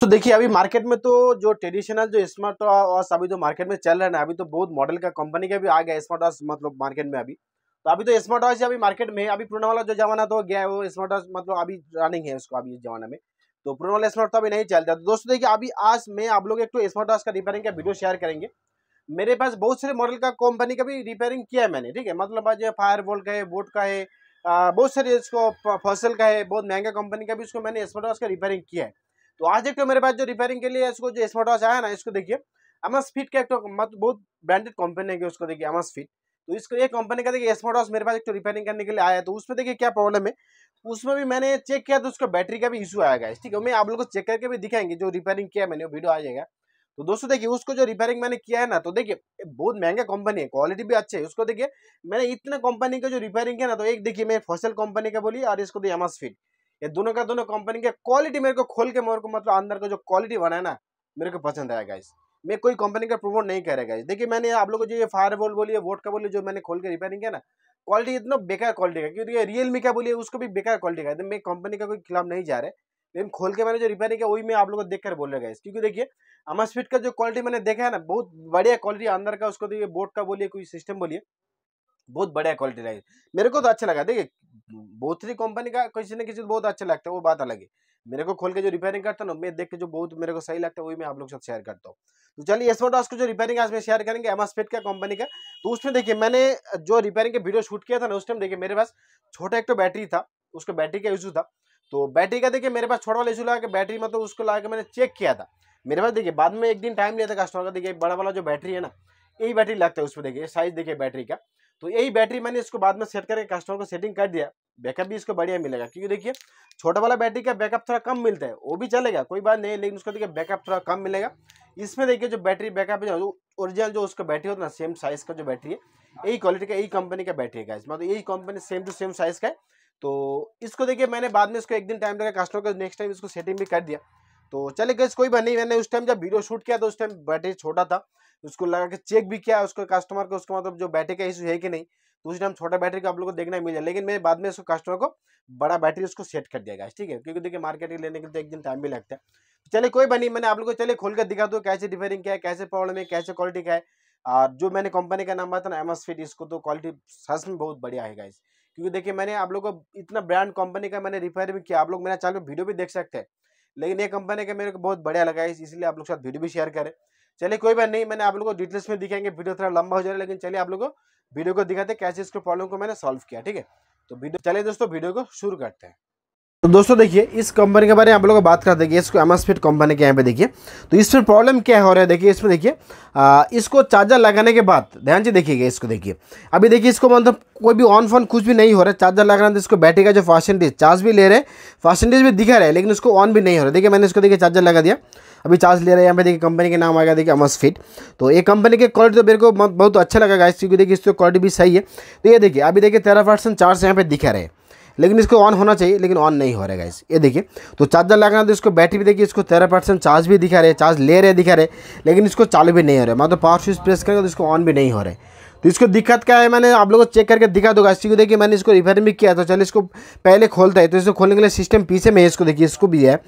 तो देखिए अभी मार्केट में तो जो ट्रेडिशनल जो स्मार्ट वॉच अभी जो तो मार्केट में चल रहा है ना अभी तो बहुत मॉडल का कंपनी का भी आ गया स्मार्ट वॉच मतलब मार्केट में अभी तो अभी तो स्मार्ट वॉच अभी मार्केट में अभी पुराना वाला जो जमाना तो गया है वो स्मार्ट वॉच मतलब अभी रनिंग है उसको अभी जमाना में तो पुराना वाला स्मार्ट तो अभी नहीं चलता तो दोस्तों देखिए अभी आज मैं आप लोग एक तो स्मार्ट वॉच का रिपेयरिंग का वीडियो शेयर करेंगे मेरे पास बहुत सारे मॉडल का कंपनी का भी रिपेयरिंग किया है मैंने ठीक है मतलब आज फायर बोल्ट का है बोट का है बहुत सारे इसको फसल का है बहुत महंगा कंपनी का भी उसको मैंने स्मार्ट वॉच का रिपेयरिंग किया है तो आज देखते हो मेरे पास जो रिपेयरिंग के लिए इसको जो स्मार्ट वॉच आया ना इसको देखिए अमस फिट का एक तो बहुत ब्रांडेड कंपनी है कि उसको देखिए अमस फिट तो इसको ये कंपनी का देखिए स्मार्ट वॉच मेरे पास एक तो रिपेयरिंग करने के लिए आया तो उसमें देखिए क्या प्रॉब्लम है उसमें भी मैंने चेक किया तो उसका बैटरी का भी इशू आया गया ठीक है मैं आप लोग को चेक करके भी दिखाएंगे जो रिपेयरिंग किया मैंने वो वीडियो आ जाएगा तो दोस्तों देखिए उसको जो रिपेयरिंग मैंने किया है ना तो देखिए बहुत महंगा कंपनी है क्वालिटी भी अच्छी है उसको देखिए मैंने इतने कंपनी का जो रिपेयरिंग किया ना तो एक देखिए मैं फसल कंपनी का बोली और इसको दी एमस फिट ये दोनों का दोनों कंपनी के क्वालिटी मेरे को खोल के मेरे को मतलब अंदर का जो क्वालिटी बना है ना मेरे को पसंद आया गाइस मैं कोई कंपनी का प्रमोट नहीं कर रहा गाइस देखिए मैंने आप लोगों को जो ये फायर बोल बोलिए वोट का बोलिए जो मैंने खोल के रिपेयरिंग किया ना क्वालिटी इतना बेकार क्वालिटी का क्योंकि रियलमी का बोलिए उसको भी बेकार क्वालिटी का तो मैं कंपनी का कोई खिलाफ नहीं जा रहा है लेकिन खोल के मैंने जो रिपेयरिंग किया वही मैं आप लोग को देख कर बोल रहा गाइस क्योंकि देखिए अमर स्पीड का जो क्वालिटी मैंने देखा है ना बहुत बढ़िया क्वालिटी अंदर का उसको देखिए तो बोर्ड का बोलिए कोई सिस्टम बोलिए बहुत बढ़िया क्वालिटी लगी मेरे को तो अच्छा लगा देखिए बहुत सी कंपनी का किसी न किसी बहुत अच्छा लगता है वो बात अलग है मेरे को खोल के जो रिपेयरिंग करता ना मैं देख के जो बहुत मेरे को सही लगता है वही मैं आप लोग साथ शेयर करता हूँ तो चलिए एस मोटॉस को जो रिपेयरिंग आज मैं शेयर करेंगे एम का कंपनी का तो उसमें देखिए मैंने जो रिपेयरिंग का वीडियो शूट किया था ना उस टाइम देखिए मेरे पास छोटा एक तो बैटरी था उसका बैटरी का इशू था तो बैटरी का देखिए मेरे पास छोटा वाला इशू लगा के बैटरी मतलब उसको ला के मैंने चेक किया था मेरे पास देखिए बाद में एक दिन टाइम लिया था कस्टमर का देखिए बड़ा वाला जो बैटरी है ना यही बैटरी लगता है उसमें देखिए साइज देखिए बैटरी का तो यही बैटरी मैंने इसको बाद में सेट करके कस्टमर को सेटिंग कर दिया बैकअप भी इसको बढ़िया मिलेगा क्योंकि देखिए छोटा वाला बैटरी का बैकअप थोड़ा कम मिलता है वो भी चलेगा कोई बात नहीं लेकिन उसका देखिए बैकअप थोड़ा कम मिलेगा इसमें देखिए जो बैटरी बैकअप है ओरिजिनल जो उसका बैटरी होता है ना सेम साइज़ का जो बैटरी है यही क्वालिटी का यही कंपनी का बैटरी है मतलब यही company same to same size का है तो इसको देखिए मैंने बाद में इसको एक दिन टाइम लगा कस्टमर को नेक्स्ट टाइम इसको सेटिंग भी कर दिया तो चले गए कोई बात नहीं मैंने उस टाइम जब वीडियो शूट किया तो उस टाइम बैटरी छोटा था तो उसको लगा के चेक भी किया उसको कस्टमर को उसका मतलब जो बैटरी का इशू है कि नहीं तो उस टाइम छोटा बैटरी को आप लोग को देखना मिल जाए लेकिन मैं बाद में उसको कस्टमर को बड़ा बैटरी उसको सेट कर दिया गया ठीक है क्योंकि देखिए मार्केट में लेने के लिए तो एक दिन टाइम भी लगता है तो चलिए कोई बनी मैंने आप लोग को चलिए खोल कर दिखा दो कैसे डिफेरिंग क्या है कैसे प्रॉब्लम है कैसे क्वालिटी का है और जो मैंने कंपनी का नाम बताया ना एम फिट इसको तो क्वालिटी सच में बहुत बढ़िया है इस क्योंकि देखिए मैंने आप लोग को इतना ब्रांड कंपनी का मैंने रिफेयर भी किया आप लोग मेरा चैनल वीडियो भी देख सकते हैं लेकिन ये कंपनी का मेरे को बहुत बढ़िया लगा इसलिए आप लोग साथ वीडियो भी शेयर करें चलिए कोई बात नहीं मैंने आप लोगों को डिटेल्स में दिखाएंगे वीडियो थोड़ा लंबा हो जाएगा लेकिन चलिए आप लोग को वीडियो को दिखाते कैसे इसके प्रॉब्लम को मैंने सॉल्व किया ठीक है तो वीडियो चलिए दोस्तों वीडियो को शुरू करते हैं तो दोस्तों देखिए इस कंपनी के बारे में आप लोग बात करते हैं इसको एम कंपनी के यहाँ पे देखिए तो इसमें प्रॉब्लम क्या हो रहा है देखिए इसमें देखिए इसको चार्जर लगाने के बाद ध्यान से देखिएगा इसको देखिए अभी देखिए इसको मतलब कोई भी ऑन फोन कुछ भी नहीं हो रहा है चार्जर लगाने तो इसको बैटरी का जो परसेंटेज चार्ज भी ले रहे हैं परसेंटेज भी दिखा रहा है लेकिन उसको ऑन भी नहीं हो रहा है देखिए मैंने इसको देखिए चार्जर लगा दिया अभी चार्ज ले रहे हैं यहाँ पे देखिए कंपनी के नाम आएगा देखिए अमस फिट तो ये कंपनी के क्वालिटी तो मेरे को बहुत अच्छा लगा क्योंकि देखिए इसकी क्वालिटी भी सही है तो ये देखिए अभी देखिए तेरह परसेंट चार्ज यहाँ पे दिखा रहे हैं लेकिन इसको ऑन होना चाहिए लेकिन ऑन नहीं हो रहा है ये देखिए तो चार्जर लगाना तो इसको बैटरी भी देखिए इसको तेरह परसेंट चार्ज भी दिखा रहे चार्ज ले रहे दिखा रहे लेकिन इसको चालू भी नहीं हो रहा है मतलब पावर स्विच प्रेस करेंगे तो इसको ऑन भी नहीं हो रहा है तो इसको दिक्कत क्या है मैंने आप लोगों को चेक करके दिखा दूंगा इसी को देखिए मैंने इसको रिपेयरिंग भी किया तो चलिए इसको पहले खोलता है तो इसको खोलने के लिए सिस्टम पीछे में है इसको देखिए इसको भी है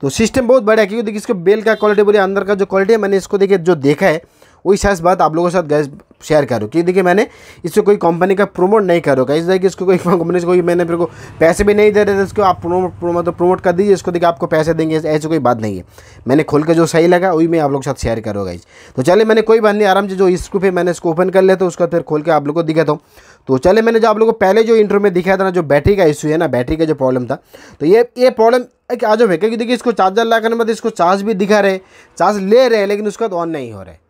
तो सिस्टम बहुत बढ़िया है क्योंकि देखिए इसको बेल का क्वालिटी बोलिए अंदर का जो क्वालिटी है मैंने इसको देखिए जो देखा है वही सहज बात आप लोगों के साथ गैस शेयर करो कि देखिए मैंने इससे कोई कंपनी का प्रोमोट नहीं करो इस देखिए इसको कोई कंपनी से कोई मैंने मेरे को पैसे भी नहीं दे रहे थे इसको आप प्रोमोट मतलब तो प्रोमोट कर दीजिए इसको देखिए आपको पैसे देंगे ऐसी कोई बात नहीं है मैंने खोल के जो सही लगा वही मैं आप लोग के साथ शेयर करो इस तो चलिए मैंने कोई बात नहीं आराम से जो इसको फिर मैंने इसको ओपन कर लिया तो उसका फिर खोल के आप लोग को दिखा था तो चले मैंने जो आप लोगों को पहले जो इंटरव्यू में दिखाया था ना जो बैटरी का इशू है ना बैटरी का जो प्रॉब्लम था तो ये ये प्रॉब्लम एक आज है क्योंकि देखिए इसको चार्जर लगाने में तो इसको चार्ज भी दिखा रहे चार्ज ले रहे हैं लेकिन उसका तो ऑन नहीं हो रहा है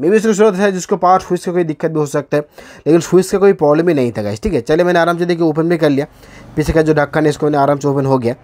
मे भी उसकी जरूरत है जिसको पावर स्विच का कोई दिक्कत भी हो सकता है लेकिन स्विच का कोई प्रॉब्लम ही नहीं था गाइस ठीक है चले मैंने आराम से देखिए ओपन भी कर लिया पीछे का जो ढक्कन है इसको मैंने आराम से ओपन हो गया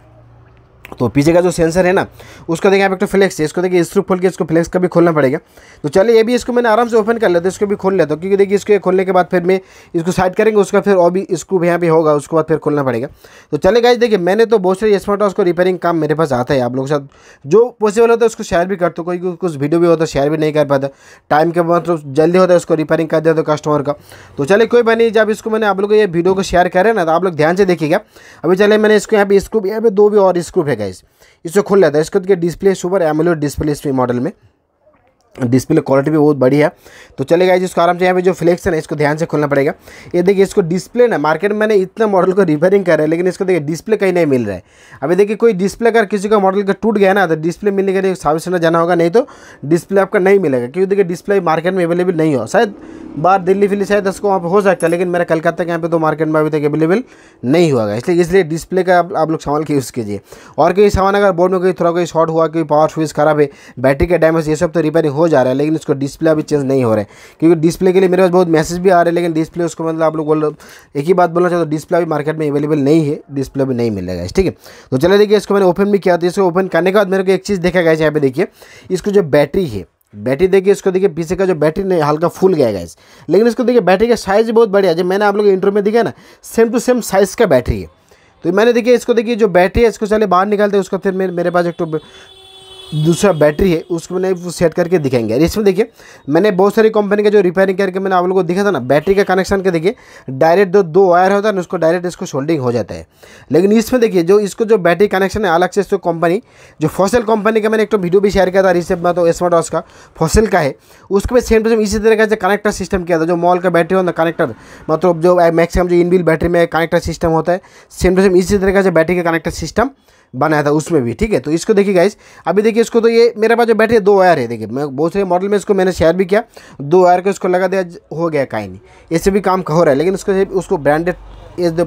तो पीछे का जो सेंसर है ना उसका देखिए यहाँ पे एक तो फ्लेक्स है इसको देखिए थ्रू खोल के इसको फ्लेक्स का भी खोलना पड़ेगा तो चलिए ये भी इसको मैंने आराम से ओपन कर लेता इसको भी खोल लेता हूँ क्योंकि देखिए इसको खोलने के बाद फिर मैं इसको साइड करेंगे उसका फिर और भी इसको यहाँ पे होगा उसके बाद फिर खोलना पड़ेगा तो चले गाइज देखिए मैंने तो बहुत सारे स्मार्ट वॉच को रिपेयरिंग काम मेरे पास आता है आप लोगों के साथ जो पॉसिबल होता है उसको शेयर भी करते कोई कुछ वीडियो भी होता है शेयर भी नहीं कर पाता टाइम के मतलब जल्दी होता है उसको रिपेयरिंग कर देते तो कस्टमर का तो चले कोई बात नहीं जब इसको मैंने आप लोग ये वीडियो को शेयर करें ना तो आप लोग ध्यान से देखिएगा अभी चले मैंने इसको यहाँ पे स्क्रू यहाँ पे दो भी और स्क्रू फेंका गाइज इसको खोल लेता है इसको देखिए डिस्प्ले सुपर एमोलो डिस्प्ले इसमें मॉडल में डिस्प्ले क्वालिटी भी बहुत बढ़िया है तो चले गए जिसको आराम से यहाँ पे जो फ्लेक्स है इसको ध्यान से खोलना पड़ेगा ये देखिए इसको डिस्प्ले ना मार्केट में मैंने इतना मॉडल को रिपेयरिंग कर रहा है लेकिन इसको देखिए डिस्प्ले कहीं नहीं मिल रहा है अभी देखिए कोई डिस्प्ले अगर किसी का मॉडल का टूट गया ना तो डिस्प्ले मिलने के लिए सर्विस सेंटर जाना होगा नहीं तो डिस्प्ले आपका नहीं मिलेगा क्योंकि देखिए डिस्प्ले मार्केट में अवेलेबल नहीं हो शायद बार दिल्ली फिल्ली शायद उसको वहाँ पर हो सकता है लेकिन मेरा कलकत्ता के यहाँ पे तो मार्केट में अभी तक अवेलेबल नहीं हुआ है इसलिए इसलिए डिस्प्ले का आप, आप लोग सामान यूज़ कीजिए और कोई सामान अगर बोर्ड में कोई थोड़ा कोई शॉर्ट हुआ कोई पावर स्विच खराब है बैटरी का डैमेज ये सब तो रिपेयरिंग हो जा रहा है लेकिन उसको डिस्प्ले अभी चेंज नहीं हो रहा है क्योंकि डिस्प्ले के लिए मेरे पास बहुत मैसेज भी आ रहे हैं लेकिन डिस्प्ले उसको मतलब आप लोग बोल एक ही बात बोलना चाहते हो डिस्प्ले अभी मार्केट में अवेलेबल नहीं है डिस्प्ले अभी नहीं मिलेगा ठीक है तो चले देखिए इसको मैंने ओपन भी किया था इसको ओपन करने के बाद मेरे को एक चीज़ देखा गया है यहाँ पे देखिए इसको जो बैटरी है बैटरी देखिए इसको देखिए पीछे का जो बैटरी नहीं हल्का फुल गया है लेकिन इसको देखिए बैटरी का साइज़ बहुत बढ़िया है मैंने आप लोग इंटरव्यू में दिखाया ना सेम टू सेम साइज़ का बैटरी है तो मैंने देखिए इसको देखिए जो बैटरी है इसको चले बाहर निकालते उसका फिर मेरे पास एक तो दूसरा बैटरी है उसको मैंने सेट करके दिखाएंगे इसमें देखिए मैंने बहुत सारी कंपनी का जो रिपेयरिंग करके मैंने आप लोगों को दिखा था ना बैटरी का कनेक्शन के देखिए डायरेक्ट जो दो वायर होता है ना उसको डायरेक्ट इसको शोल्डिंग हो जाता है लेकिन इसमें देखिए जो इसको जो बैटरी कनेक्शन है अलग से इसको कंपनी जो फॉसल कंपनी का मैंने एक तो वीडियो भी शेयर किया था रिसेप में तो स्मार्ट वॉच का फोसल का है उसके बाद सेम टू सेम इसी तरह से कनेक्टर सिस्टम किया था जो मॉल का बैटरी होता है कनेक्टर मतलब जो मैक्सिमम जो बिल बैटरी में कनेक्टर सिस्टम होता है सेम टू सेम इसी तरह से बैटरी का कनेक्टर सिस्टम बनाया था उसमें भी ठीक है तो इसको देखिए गाइस अभी देखिए इसको तो ये मेरे पास जो बैठे है दो वायर है देखिए मैं बहुत सारे मॉडल में इसको मैंने शेयर भी किया दो वायर को इसको लगा दिया हो गया कहीं नहीं इससे भी काम हो रहा है लेकिन उसको उसको ब्रांडेड ये जो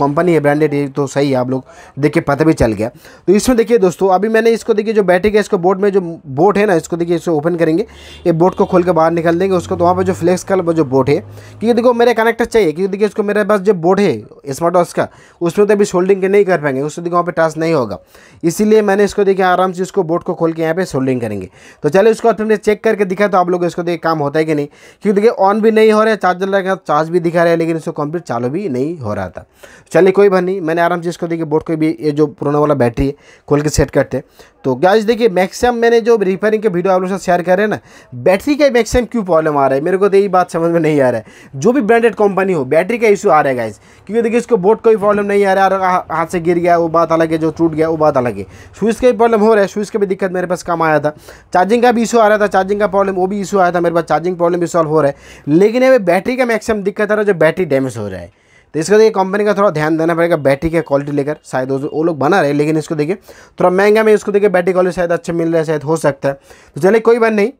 कंपनी है ब्रांडेड ये तो सही है आप लोग देखिए पता भी चल गया तो इसमें देखिए दोस्तों अभी मैंने इसको देखिए जो बैटरी है इसको बोर्ड में जो बोट है ना इसको देखिए इसको ओपन करेंगे ये बोट को खोल के बाहर निकाल देंगे उसको तो वहाँ पर जो फ्लेक्स कलर जो बोट है क्योंकि देखो मेरे कनेक्टर चाहिए क्योंकि देखिए इसको मेरे पास जो बोट है स्मार्ट वॉच का उसमें तो अभी शोल्डिंग नहीं कर पाएंगे उससे देखिए वहाँ पर टास्क नहीं होगा इसीलिए मैंने इसको देखिए आराम से इसको बोट को खोल के यहाँ पे सोल्डिंग करेंगे तो चलिए उसको हमने चेक करके दिखा तो आप लोग इसको देखिए काम होता है कि नहीं क्योंकि देखिए ऑन भी नहीं हो रहा है चार्जर लगा चार्ज भी दिखा रहा है लेकिन इसको कंप्लीट चालू भी नहीं हो रहा था चलिए कोई बात नहीं मैंने आराम से इसको देखिए बोर्ड को भी ये जो पुराना वाला बैटरी है खोल के सेट करते हैं तो गैस देखिए मैक्सिमम मैंने जो रिपेयरिंग के वीडियो आप लोगों साथ शेयर कर रहे हैं ना बैटरी का मैक्सिमम क्यों प्रॉब्लम आ रहा है मेरे को तो यही बात समझ में नहीं आ रहा है जो भी ब्रांडेड कंपनी हो बैटरी का इशू आ रहा है गैस क्योंकि देखिए इसको बोर्ड का भी प्रॉब्लम नहीं आ रहा है हाथ से गिर गया वो बात अलग है जो टूट गया वो बात अलग है स्विच का भी प्रॉब्लम हो रहा है स्विच का भी दिक्कत मेरे पास कम आया था चार्जिंग का भी इशू आ रहा था चार्जिंग का प्रॉब्लम वो भी इशू आया था मेरे पास चार्जिंग प्रॉब्लम भी सॉल्व हो रहा है लेकिन अभी बैटरी का मैक्सिमम दिक्कत आ रहा है जो बैटरी डैमेज हो रहा है तो इसको देखिए कंपनी का थोड़ा ध्यान देना पड़ेगा बैटरी के क्वालिटी लेकर शायद वो लोग बना रहे लेकिन इसको देखिए थोड़ा महंगा में इसको देखिए बैटरी क्वालिटी शायद अच्छा मिल रहा है शायद हो सकता है तो चलिए कोई बात नहीं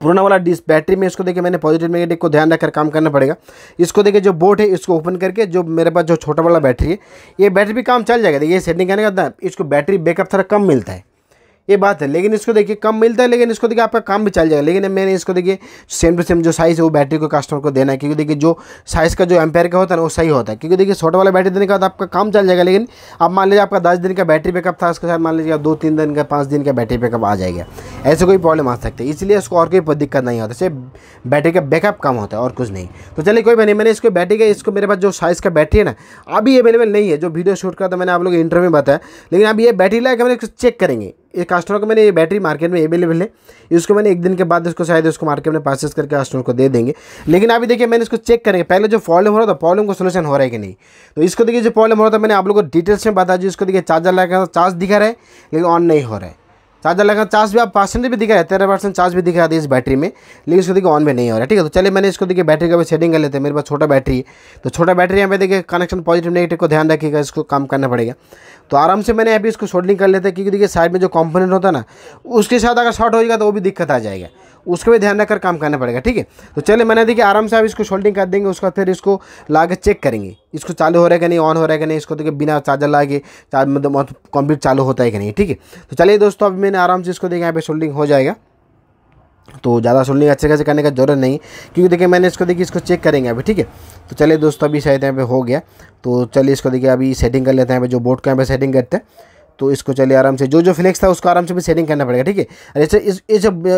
पुराना वाला डिस बैटरी में इसको देखिए मैंने पॉजिटिव नेगेटिव को ध्यान रखकर काम करना पड़ेगा इसको देखिए जो बोर्ड है इसको ओपन करके जो मेरे पास जो छोटा वाला बैटरी है ये बैटरी भी काम चल जाएगा देखिए सेटिंग करने का मतलब, इसको बैटरी बैकअप थोड़ा कम मिलता है ये बात है लेकिन इसको देखिए कम मिलता है लेकिन इसको देखिए आपका काम भी चल जाएगा लेकिन मैंने इसको देखिए सेम टू सेम जो साइज़ है वो बैटरी को कस्टमर को देना है क्योंकि देखिए जो साइज़ का जो एम्पेयर का होता है ना वो सही होता है क्योंकि देखिए छोटा वाला बैटरी देने के बाद आपका काम चल जाएगा लेकिन आप मान लीजिए आपका दस दिन का बैटरी बैकअप था उसके साथ मान लीजिए दो तीन दिन का पाँच दिन का बैटरी बैकअप आ जाएगा ऐसे कोई प्रॉब्लम आ सकती है इसलिए उसको और कोई दिक्कत नहीं होता सिर्फ बैटरी का बैकअप कम होता है और कुछ नहीं तो चलिए कोई नहीं मैंने इसको बैटरी का इसको मेरे पास जो साइज़ का बैटरी है ना अभी अवेलेबल नहीं है जो वीडियो शूट करता मैंने आप लोग इंटरव्यू में बताया लेकिन अभी ये बैटरी लाइक मैंने चेक करेंगे एक कस्टमर को मैंने ये बैटरी मार्केट में अवेलेबल है इसको मैंने एक दिन के बाद इसको शायद इसको मार्केट में परचेस करके कस्टमर को दे देंगे लेकिन अभी देखिए मैंने इसको चेक करेंगे पहले जो प्रॉब्लम हो रहा था प्रॉब्लम को सोल्यूशन हो रहा है कि नहीं तो इसको देखिए जो प्रॉब्लम हो रहा था मैंने आप लोग को डिटेल्स में बता दी इसको देखिए चार्जर लगा चार्ज दिखा रहा है लेकिन ऑन नहीं हो रहा है चार्जर लगा चार्ज भी आप परसेंट भी दिखाया है तेरह परसेंट चार्ज भी दिखा है इस बैटरी में लेकिन इसको देखिए ऑन भी नहीं हो रहा है ठीक है तो चलिए मैंने इसको देखिए बैटरी का भी सेटिंग कर लेते हैं मेरे पास छोटा बैटरी है तो छोटा बैटरी यहाँ पे देखिए कनेक्शन पॉजिटिव नेगेटिव को ध्यान रखिएगा इसको काम करना पड़ेगा तो आराम से मैंने अभी इसको शॉर्टिंग कर लेते हैं क्योंकि देखिए साइड में जो कॉम्पोनेंट होता है ना उसके साथ अगर शॉर्ट हो जाएगा तो वो भी दिक्कत आ जाएगा उसको भी ध्यान रखकर काम करना पड़ेगा ठीक है तो चलिए मैंने देखिए आराम से आप इसको शोल्डिंग कर देंगे उसका फिर इसको ला के चेक करेंगे इसको चालू हो रहा है कि नहीं ऑन हो रहा है कि नहीं इसको देखिए बिना चार्जर ला के मतलब कंप्यूटर चालू होता है कि नहीं ठीक है तो चलिए दोस्तों अभी मैंने आराम से इसको देखिए यहाँ पे शोल्डिंग हो जाएगा तो ज़्यादा शोल्डिंग अच्छे खासे करने का जरूरत नहीं क्योंकि देखिए मैंने इसको देखिए इसको चेक करेंगे अभी ठीक है तो चलिए दोस्तों अभी शायद यहाँ पे हो गया तो चलिए इसको देखिए अभी सेटिंग कर लेते हैं यहाँ पे जो बोर्ड का यहाँ पे सेटिंग करते हैं तो इसको चलिए आराम से जो जो फ्लेक्स था उसको आराम से भी सेटिंग करना पड़ेगा ठीक है और इस इस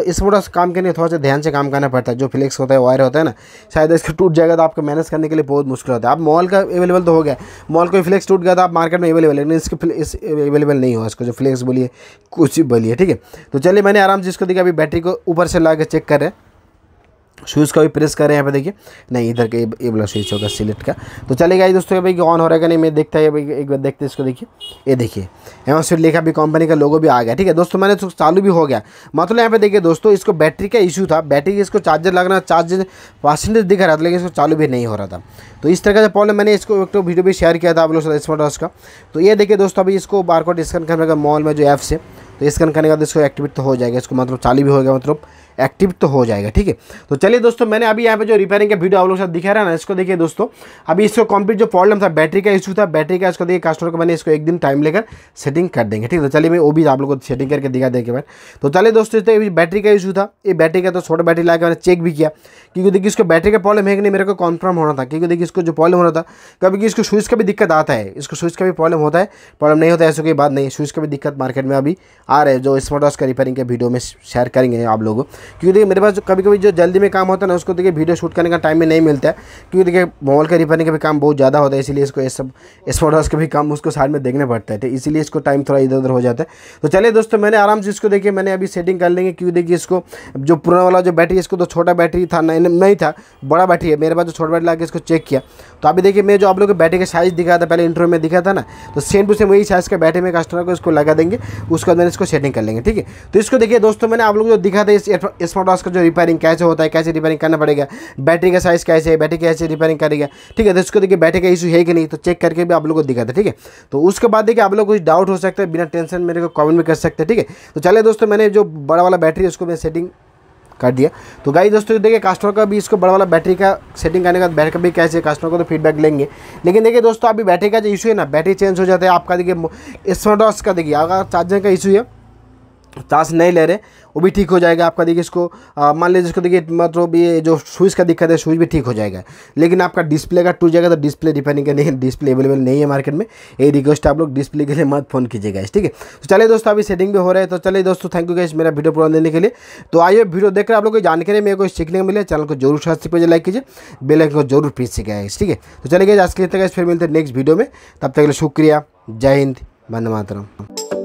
इस पूरा काम करने थोड़ा सा ध्यान से काम करना पड़ता है जो फ्लेक्स होता है वायर होता है ना शायद इसको टूट जाएगा तो आपको मैनेज करने के लिए बहुत मुश्किल होता है आप मॉल का अवेलेबल तो हो गया मॉल कोई फ्लेक्स टूट गया तो आप मार्केट में अवेलेबल है लेकिन इसके इस अवेलेबल नहीं हो इसको जो फ्लेक्स बोलिए कुछ बोलिए ठीक है तो चलिए मैंने आराम से इसको देखा अभी बैटरी को ऊपर से ला चेक करें शूज़ का भी प्रेस कर रहे हैं यहाँ पे देखिए नहीं इधर का ये वाला स्विच होगा सिलेक्ट का तो चलेगा ये दोस्तों भाई ऑन हो रहा है नहीं मैं देखता है एक बार देखते इसको देखिए ये देखिए यहाँ स्विट लिखा भी कंपनी का लोगो भी आ गया ठीक है दोस्तों मैंने तो चालू भी हो गया मतलब यहाँ पे देखिए दोस्तों इसको बैटरी का इशू था बैटरी इसको चार्जर लगना चार्जर परसेंटेज दिख रहा था लेकिन इसको चालू भी नहीं हो रहा था तो इस तरह का प्रॉब्लम मैंने इसको एक वीडियो तो भी शेयर किया था आप लोग स्मार्ट वॉच का तो ये देखिए दोस्तों अभी इसको बार कोड स्कैन करने का मॉल में जो ऐप से तो स्कैन करने का तो इसको एक्टिवेट तो हो जाएगा इसको मतलब चालू भी हो गया मतलब एक्टिव तो हो जाएगा ठीक है तो चलिए दोस्तों मैंने अभी यहाँ पे जो रिपेयरिंग का वीडियो आप लोग साथ दिखा रहा है ना इसको देखिए दोस्तों अभी इसको कंप्लीट जो प्रॉब्लम था बैटरी का इशू था बैटरी का इसको देखिए कस्टमर को मैंने इसको एक दिन टाइम लेकर सेटिंग कर देंगे ठीक है तो चलिए मैं वो भी आप लोग को सेटिंग करके दिखा देंगे मैं तो चलिए दोस्तों इस बैटरी का इशू था ये बैटरी का तो छोटा बैटरी लाकर मैंने चेक भी किया क्योंकि देखिए इसको बैटरी का प्रॉब्लम है कि नहीं मेरे को कन्फर्म होना था क्योंकि देखिए इसको जो प्रॉब्लम हो रहा था कभी इसको स्विच का भी दिक्कत आता है इसको स्विच का भी प्रॉब्लम होता है प्रॉब्लम नहीं होता है ऐसे कोई बात नहीं स्विच का भी दिक्कत मार्केट में अभी आ रहा है जो स्मार्ट वॉच का रिपेयरिंग के वीडियो में शेयर करेंगे आप लोगों क्योंकि देखिए मेरे पास जो कभी कभी जो जल्दी में काम होता है ना उसको देखिए वीडियो शूट करने का टाइम में नहीं मिलता है क्योंकि देखिए मोबाइल का रिपेयरिंग का भी काम बहुत ज़्यादा होता है इसलिए इसको इस सब स्मार्ट का भी काम उसको साइड में देखने पड़ता है तो इसीलिए इसको टाइम थोड़ा इधर उधर हो जाता है तो चलिए दोस्तों मैंने आराम से इसको देखिए मैंने अभी सेटिंग कर लेंगे क्योंकि देखिए इसको जो पुराना वाला जो बैटरी इसको तो छोटा बैटरी था नहीं था बड़ा बैटरी है मेरे पास जो छोटा बैटरी लगा इसको चेक किया तो अभी देखिए मैं जो आप लोग बैटरी का साइज़ दिखाया था पहले इंटरव्यू में दिखा था ना तो सेम टू सेम वही साइज़ का बैटरी में कस्टमर को इसको लगा देंगे उसके बाद मैंने इसको सेटिंग कर लेंगे ठीक है तो इसको देखिए दोस्तों मैंने आप लोग जो दिखा था इस स्मार्ट वॉच का जो रिपेयरिंग कैसे होता है कैसे रिपेयरिंग करना पड़ेगा बैटरी का साइज़ कैसे है बैटरी कैसे रिपेयरिंग करेगा ठीक है तो उसको देखिए बैटरी का इशू है कि नहीं तो चेक करके भी आप लोग को दिखाते ठीक है तो उसके बाद देखिए आप लोग कुछ डाउट हो सकता है बिना टेंशन मेरे को कॉमेंट भी कर सकते हैं ठीक है तो चले दोस्तों मैंने जो बड़ा वाला बैटरी है उसको मैं सेटिंग कर दिया तो गाई दोस्तों देखिए कस्टमर का भी इसको बड़ा वाला बैटरी का सेटिंग करने का बैटरी भी कैसे कस्टमर को तो फीडबैक लेंगे लेकिन देखिए दोस्तों अभी बैटरी का जो इशू है ना बैटरी चेंज हो जाता है आपका देखिए स्मार्ट वॉच का देखिए अगर चार्जर का इशू है सांस नहीं ले रहे वो भी ठीक हो जाएगा आपका देखिए इसको मान लीजिए इसको देखिए मतलब ये जो स्विच का दिक्कत है स्विच भी ठीक हो जाएगा लेकिन आपका डिस्प्ले का टूट जाएगा तो डिस्प्ले रिपेयरिंग का नहीं डिस्प्ले अवेलेबल नहीं है मार्केट में ये रिक्वेस्ट आप लोग डिस्प्ले के लिए मत फोन कीजिएगा ठीक है तो चलिए दोस्तों अभी सेटिंग भी हो रहा है तो चलिए दोस्तों थैंक यू गैस मेरा वीडियो पूरा देने के लिए तो आइए वीडियो देखकर आप लोग को जानकारी मेरे को सीखने को मिले चैनल को जरूर सब्सक्राइब कीजिए लाइक कीजिए बेलाइकन को जरूर प्लीज सीखा ठीक है तो चलिए गए आज के लिए फिर मिलते हैं नेक्स्ट वीडियो में तब तक के लिए शुक्रिया जय हिंद वंदे मातरम